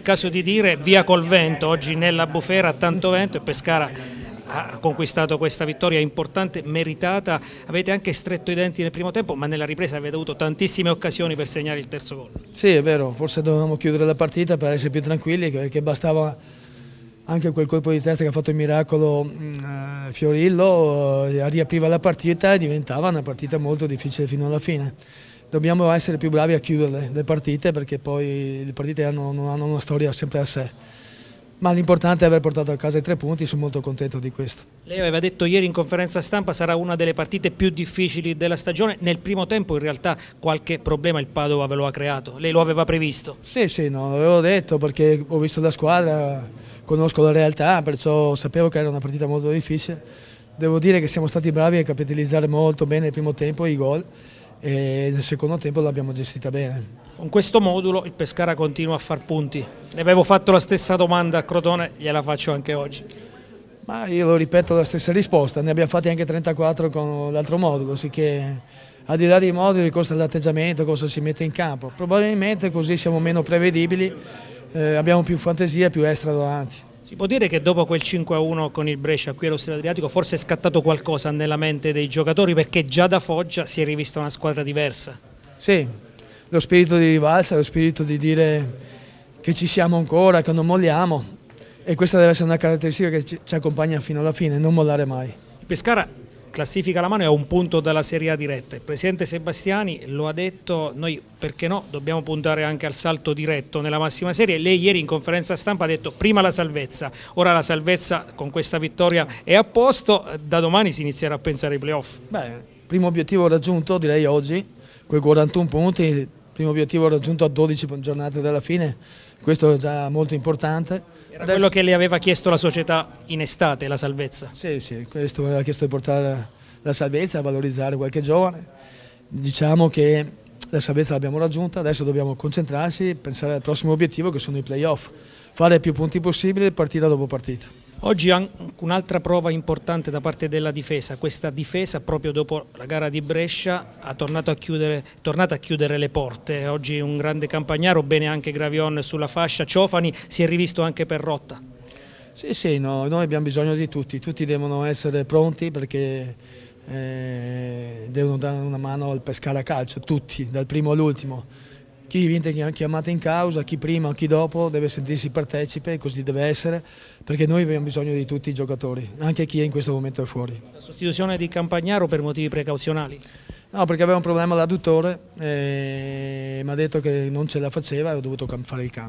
Il Caso di dire via col vento, oggi nella bufera tanto vento e Pescara ha conquistato questa vittoria importante, meritata, avete anche stretto i denti nel primo tempo ma nella ripresa avete avuto tantissime occasioni per segnare il terzo gol. Sì è vero, forse dovevamo chiudere la partita per essere più tranquilli perché bastava anche quel colpo di testa che ha fatto il miracolo mm, eh, Fiorillo eh, riapriva la partita e diventava una partita molto difficile fino alla fine dobbiamo essere più bravi a chiuderle le partite perché poi le partite hanno, non hanno una storia sempre a sé. Ma l'importante è aver portato a casa i tre punti, sono molto contento di questo. Lei aveva detto ieri in conferenza stampa sarà una delle partite più difficili della stagione, nel primo tempo in realtà qualche problema il Padova ve lo ha creato, lei lo aveva previsto? Sì, sì, no, l'avevo detto perché ho visto la squadra, conosco la realtà, perciò sapevo che era una partita molto difficile. Devo dire che siamo stati bravi a capitalizzare molto bene il primo tempo i gol e nel secondo tempo l'abbiamo gestita bene. Con questo modulo il Pescara continua a far punti. Ne avevo fatto la stessa domanda a Crotone, gliela faccio anche oggi. Ma io lo ripeto la stessa risposta, ne abbiamo fatti anche 34 con l'altro modulo, così che al di là dei moduli costa l'atteggiamento, cosa si mette in campo. Probabilmente così siamo meno prevedibili, eh, abbiamo più fantasia, più estra davanti. Si può dire che dopo quel 5-1 con il Brescia qui allo Stadio Adriatico forse è scattato qualcosa nella mente dei giocatori perché già da Foggia si è rivista una squadra diversa? Sì, lo spirito di rivalsa, lo spirito di dire che ci siamo ancora, che non molliamo e questa deve essere una caratteristica che ci accompagna fino alla fine, non mollare mai. Pescara classifica la mano è a un punto dalla Serie A diretta. Il presidente Sebastiani lo ha detto, noi perché no dobbiamo puntare anche al salto diretto nella massima serie. Lei ieri in conferenza stampa ha detto prima la salvezza, ora la salvezza con questa vittoria è a posto, da domani si inizierà a pensare ai playoff. Beh, primo obiettivo raggiunto direi oggi, quei 41 punti primo obiettivo raggiunto a 12 giornate dalla fine, questo è già molto importante. Era quello che le aveva chiesto la società in estate, la salvezza. Sì, sì, questo mi aveva chiesto di portare la salvezza, a valorizzare qualche giovane. Diciamo che la salvezza l'abbiamo raggiunta, adesso dobbiamo concentrarci e pensare al prossimo obiettivo che sono i playoff, fare più punti possibile partita dopo partita. Oggi anche un'altra prova importante da parte della difesa, questa difesa proprio dopo la gara di Brescia ha tornato a chiudere, tornato a chiudere le porte, oggi un grande campagnaro, bene anche Gravion sulla fascia, Ciofani si è rivisto anche per Rotta. Sì, sì, no, noi abbiamo bisogno di tutti, tutti devono essere pronti perché eh, devono dare una mano al pescare a calcio, tutti, dal primo all'ultimo chi viene chiamato in causa, chi prima o chi dopo deve sentirsi partecipe, così deve essere, perché noi abbiamo bisogno di tutti i giocatori, anche chi in questo momento è fuori. La sostituzione di Campagnaro per motivi precauzionali? No, perché aveva un problema all'adduttore, eh, mi ha detto che non ce la faceva e ho dovuto fare il cambio.